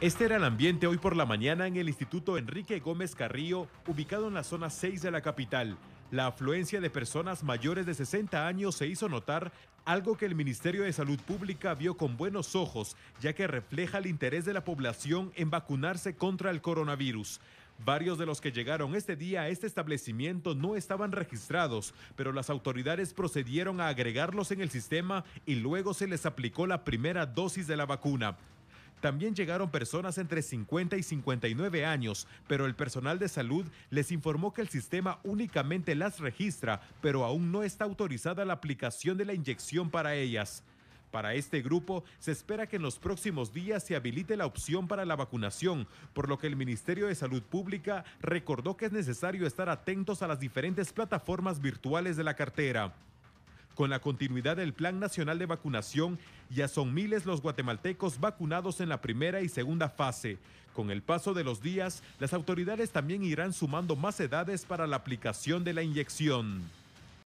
Este era el ambiente hoy por la mañana en el Instituto Enrique Gómez Carrillo, ubicado en la zona 6 de la capital. La afluencia de personas mayores de 60 años se hizo notar, algo que el Ministerio de Salud Pública vio con buenos ojos, ya que refleja el interés de la población en vacunarse contra el coronavirus. Varios de los que llegaron este día a este establecimiento no estaban registrados, pero las autoridades procedieron a agregarlos en el sistema y luego se les aplicó la primera dosis de la vacuna. También llegaron personas entre 50 y 59 años, pero el personal de salud les informó que el sistema únicamente las registra, pero aún no está autorizada la aplicación de la inyección para ellas. Para este grupo se espera que en los próximos días se habilite la opción para la vacunación, por lo que el Ministerio de Salud Pública recordó que es necesario estar atentos a las diferentes plataformas virtuales de la cartera con la continuidad del Plan Nacional de Vacunación, ya son miles los guatemaltecos vacunados en la primera y segunda fase. Con el paso de los días, las autoridades también irán sumando más edades para la aplicación de la inyección.